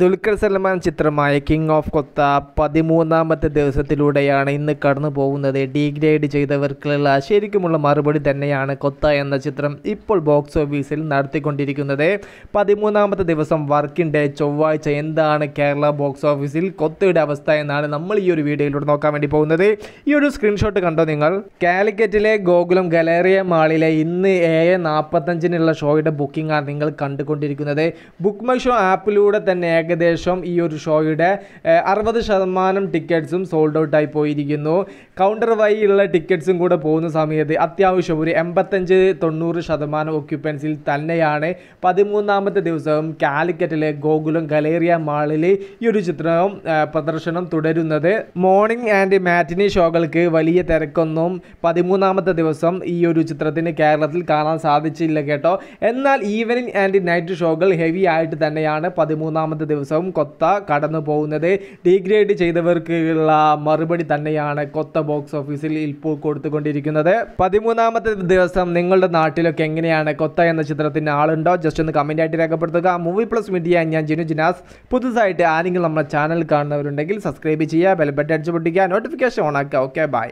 ദുൽഖർ സൽമാൻ ചിത്രമായ king of കൊത്ത പതിമൂന്നാമത്തെ ദിവസത്തിലൂടെയാണ് ഇന്ന് കടന്നു പോകുന്നത് ഡീഗ്രേഡ് ചെയ്തവർക്കുള്ള ശരിക്കുമുള്ള മറുപടി തന്നെയാണ് കൊത്ത എന്ന ചിത്രം ഇപ്പോൾ ബോക്സ് ഓഫീസിൽ നടത്തിക്കൊണ്ടിരിക്കുന്നത് പതിമൂന്നാമത്തെ ദിവസം വർക്കിംഗ് ഡേ ചൊവ്വാഴ്ച എന്താണ് കേരള ബോക്സ് ഓഫീസിൽ കൊത്തയുടെ അവസ്ഥ എന്നാണ് നമ്മൾ ഈ ഒരു വീഡിയോയിലൂടെ നോക്കാൻ വേണ്ടി പോകുന്നത് ഈ ഒരു സ്ക്രീൻഷോട്ട് കണ്ടോ നിങ്ങൾ കാലിക്കറ്റിലെ ഗോകുലം ഗലേറിയ മാളിലെ ഇന്ന് ഏഴ് നാൽപ്പത്തഞ്ചിനുള്ള ഷോയുടെ ബുക്കിംഗാണ് നിങ്ങൾ കണ്ടുകൊണ്ടിരിക്കുന്നത് ബുക്ക് മൈ ഷോ ആപ്പിലൂടെ തന്നെ ഏകദേശം ഈ ഒരു ഷോയുടെ അറുപത് ശതമാനം ടിക്കറ്റ്സും സോൾഡ് ഔട്ടായി പോയിരിക്കുന്നു കൗണ്ടർ വഴിയുള്ള ടിക്കറ്റ്സും കൂടെ പോകുന്ന സമയത്ത് അത്യാവശ്യം ഒരു എൺപത്തഞ്ച് തൊണ്ണൂറ് ശതമാനം ഒക്യുപ്പൻസിൽ തന്നെയാണ് പതിമൂന്നാമത്തെ ദിവസവും കാലിക്കറ്റിലെ ഗോകുലം ഗലേറിയ മാളിൽ ഈ ഒരു ചിത്രം പ്രദർശനം തുടരുന്നത് മോർണിംഗ് ആൻഡ് മാറ്റിനി ഷോകൾക്ക് വലിയ തിരക്കൊന്നും പതിമൂന്നാമത്തെ ദിവസം ഈ ഒരു ചിത്രത്തിന് കേരളത്തിൽ കാണാൻ സാധിച്ചില്ല കേട്ടോ എന്നാൽ ഈവനിങ് ആൻഡ് നൈറ്റ് ഷോകൾ ഹെവി ആയിട്ട് തന്നെയാണ് പതിമൂന്നാമത്തെ ദിവസവും കൊത്ത കടന്നു പോകുന്നത് ഡീഗ്രേഡ് ചെയ്തവർക്കുള്ള മറുപടി തന്നെയാണ് കൊത്ത ബോക്സ് ഓഫീസിൽ ഇപ്പോൾ കൊടുത്തുകൊണ്ടിരിക്കുന്നത് പതിമൂന്നാമത്തെ ദിവസം നിങ്ങളുടെ നാട്ടിലൊക്കെ എങ്ങനെയാണ് കൊത്ത എന്ന ചിത്രത്തിന് ആളുണ്ടോ ജസ്റ്റ് ഒന്ന് കമൻ്റ് ആയിട്ട് രേഖപ്പെടുത്തുക മൂവി പ്ലസ് മീഡിയ ഞാൻ ജിനു ജിനാസ് പുതുതായിട്ട് ആരെങ്കിലും നമ്മുടെ ചാനൽ കാണുന്നവരുണ്ടെങ്കിൽ സബ്സ്ക്രൈബ് ചെയ്യുക ബെൽബട്ടൺ അടിച്ചു പൊട്ടിക്കുക നോട്ടിഫിക്കേഷൻ ഓണാക്കുക ഓക്കെ ബൈ